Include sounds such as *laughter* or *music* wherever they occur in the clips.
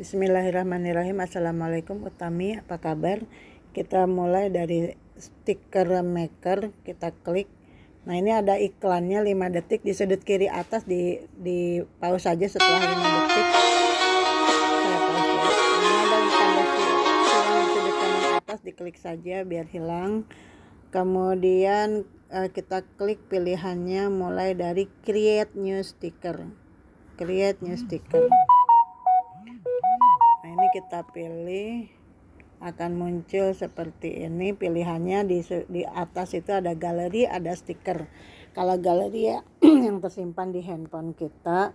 Bismillahirrahmanirrahim Assalamualaikum Utami apa kabar kita mulai dari stiker maker kita klik nah ini ada iklannya 5 detik di sudut kiri atas di, di pause saja setelah 5 detik atas diklik saja biar hilang kemudian eh, kita klik pilihannya mulai dari create new sticker create new sticker kita pilih akan muncul seperti ini pilihannya di di atas itu ada galeri ada stiker kalau galeri ya *clears throat* yang tersimpan di handphone kita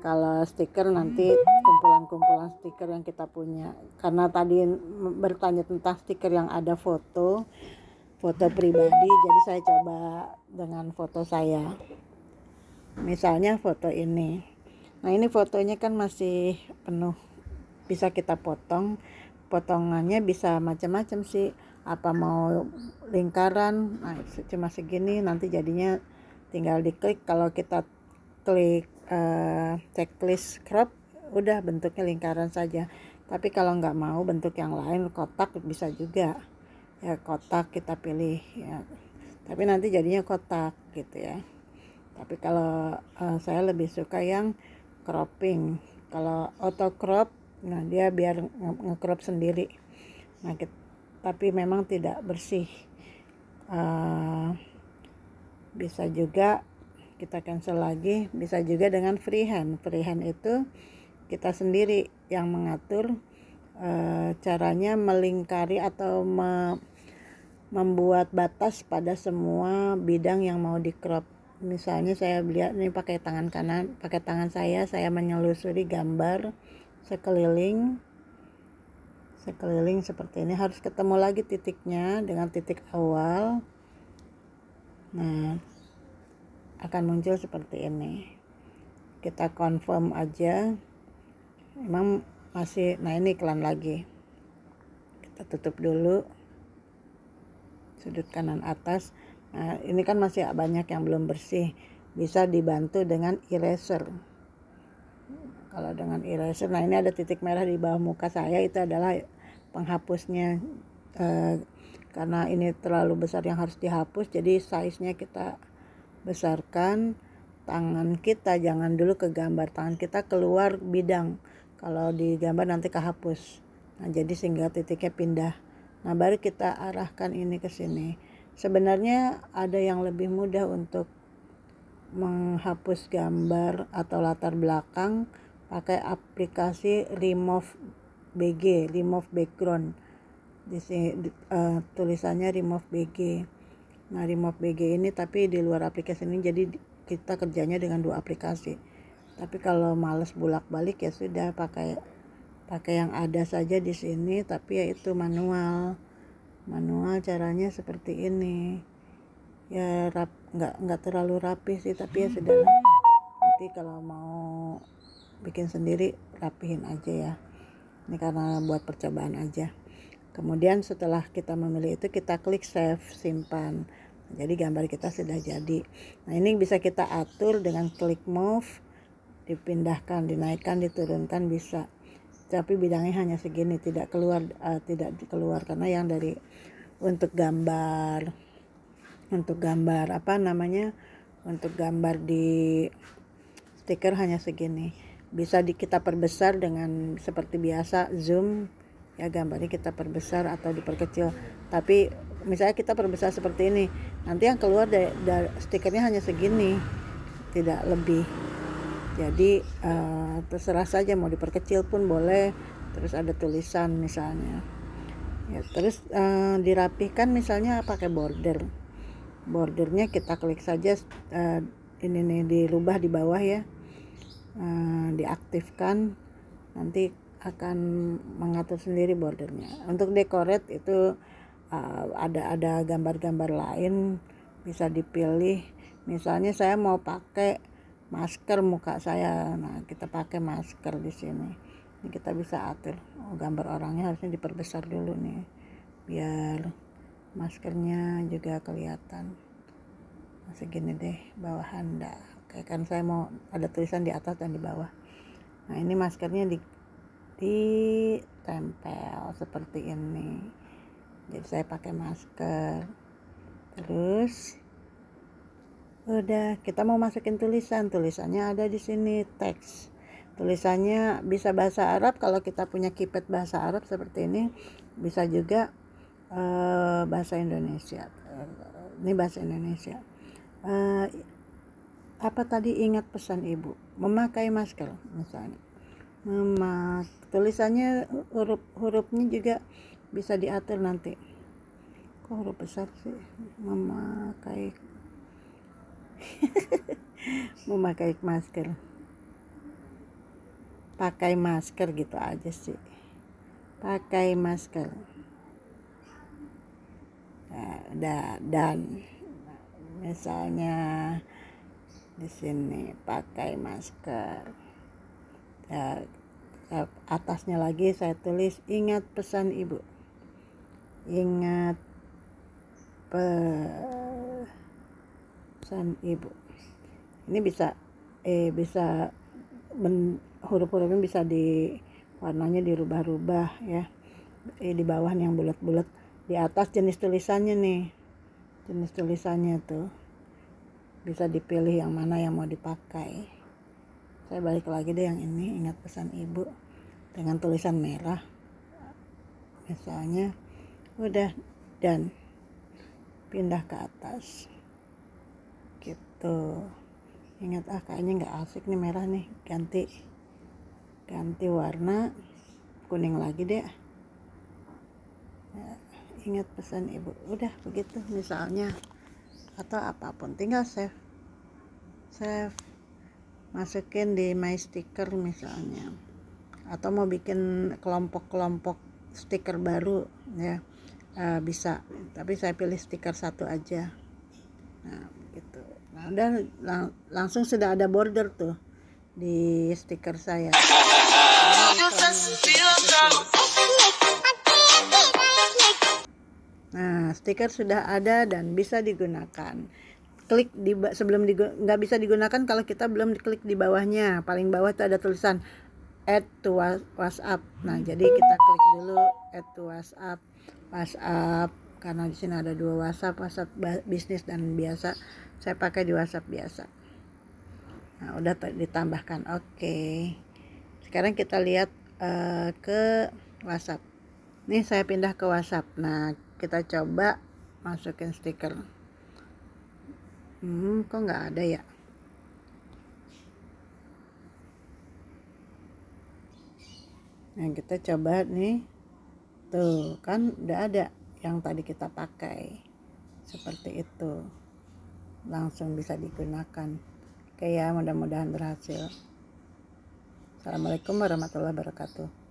kalau stiker nanti kumpulan-kumpulan stiker yang kita punya karena tadi bertanya tentang stiker yang ada foto foto pribadi jadi saya coba dengan foto saya misalnya foto ini nah ini fotonya kan masih penuh bisa kita potong potongannya bisa macam-macam sih apa mau lingkaran nah, cuma segini nanti jadinya tinggal diklik kalau kita klik uh, checklist crop udah bentuknya lingkaran saja tapi kalau nggak mau bentuk yang lain kotak bisa juga ya kotak kita pilih ya tapi nanti jadinya kotak gitu ya tapi kalau uh, saya lebih suka yang cropping kalau auto crop nah dia biar ngekrop nge sendiri nah kita, tapi memang tidak bersih uh, bisa juga kita cancel lagi bisa juga dengan freehand freehand itu kita sendiri yang mengatur e, caranya melingkari atau me, membuat batas pada semua bidang yang mau di crop misalnya saya lihat ini pakai tangan kanan pakai tangan saya saya menyelusuri gambar sekeliling sekeliling seperti ini harus ketemu lagi titiknya dengan titik awal nah akan muncul seperti ini kita confirm aja emang masih nah ini iklan lagi kita tutup dulu sudut kanan atas nah ini kan masih banyak yang belum bersih bisa dibantu dengan eraser kalau dengan eraser nah ini ada titik merah di bawah muka saya itu adalah penghapusnya e, karena ini terlalu besar yang harus dihapus jadi size-nya kita besarkan tangan kita jangan dulu ke gambar tangan kita keluar bidang kalau di gambar nanti kehapus nah jadi sehingga titiknya pindah nah baru kita arahkan ini ke sini sebenarnya ada yang lebih mudah untuk menghapus gambar atau latar belakang pakai aplikasi remove BG remove background di sini uh, tulisannya remove BG nah remove BG ini tapi di luar aplikasi ini jadi kita kerjanya dengan dua aplikasi tapi kalau males bolak balik ya sudah pakai pakai yang ada saja di sini tapi ya itu manual manual caranya seperti ini ya rap nggak nggak terlalu rapi sih tapi ya sudah nanti kalau mau bikin sendiri rapihin aja ya ini karena buat percobaan aja kemudian setelah kita memilih itu kita klik save simpan jadi gambar kita sudah jadi nah ini bisa kita atur dengan klik move dipindahkan dinaikkan diturunkan bisa tapi bidangnya hanya segini tidak keluar uh, tidak keluar karena yang dari untuk gambar untuk gambar apa namanya untuk gambar di stiker hanya segini bisa di, kita perbesar dengan seperti biasa zoom ya gambarnya kita perbesar atau diperkecil tapi misalnya kita perbesar seperti ini nanti yang keluar dari, dari stikernya hanya segini tidak lebih jadi uh, terserah saja mau diperkecil pun boleh terus ada tulisan misalnya ya terus uh, dirapihkan misalnya pakai border bordernya kita klik saja uh, ini nih dirubah di bawah ya Eh, diaktifkan nanti akan mengatur sendiri bordernya untuk dekorat itu uh, ada ada gambar-gambar lain bisa dipilih misalnya saya mau pakai masker muka saya nah kita pakai masker di sini ini kita bisa atur oh, gambar orangnya harusnya diperbesar dulu nih biar maskernya juga kelihatan segini deh bawah anda pakai kan saya mau ada tulisan di atas dan di bawah nah ini maskernya di ditempel seperti ini jadi saya pakai masker terus udah kita mau masukin tulisan tulisannya ada di sini teks tulisannya bisa bahasa Arab kalau kita punya keypad bahasa Arab seperti ini bisa juga uh, bahasa Indonesia uh, ini bahasa Indonesia uh, apa tadi ingat pesan ibu memakai masker misalnya memas tulisannya huruf hurufnya juga bisa diatur nanti kok huruf besar sih memakai *laughs* memakai masker pakai masker gitu aja sih pakai masker nah, dan misalnya di sini pakai masker ya, ya, atasnya lagi saya tulis ingat pesan ibu ingat pesan ibu ini bisa eh bisa huruf-hurufnya bisa di warnanya dirubah-rubah ya eh, di bawah yang bulat-bulat di atas jenis tulisannya nih jenis tulisannya tuh bisa dipilih yang mana yang mau dipakai saya balik lagi deh yang ini ingat pesan ibu dengan tulisan merah misalnya udah dan pindah ke atas gitu ingat ah kayaknya nggak asik nih merah nih ganti ganti warna kuning lagi deh ya, ingat pesan ibu udah begitu misalnya atau apapun tinggal save save masukin di my sticker misalnya atau mau bikin kelompok-kelompok stiker baru ya uh, bisa tapi saya pilih stiker satu aja nah gitu nah dan lang langsung sudah ada border tuh di stiker saya nah, Nah, stiker sudah ada dan bisa digunakan. Klik di sebelum nggak bisa digunakan kalau kita belum klik di bawahnya. Paling bawah itu ada tulisan add to WhatsApp. Nah, jadi kita klik dulu add to WhatsApp. WhatsApp karena di sini ada dua WhatsApp, WhatsApp bisnis dan biasa. Saya pakai di WhatsApp biasa. Nah, udah ditambahkan. Oke. Okay. Sekarang kita lihat uh, ke WhatsApp. Nih saya pindah ke WhatsApp. Nah, kita coba masukin stiker hmm kok nggak ada ya nah kita coba nih tuh kan udah ada yang tadi kita pakai seperti itu langsung bisa digunakan oke ya mudah-mudahan berhasil Assalamualaikum warahmatullahi wabarakatuh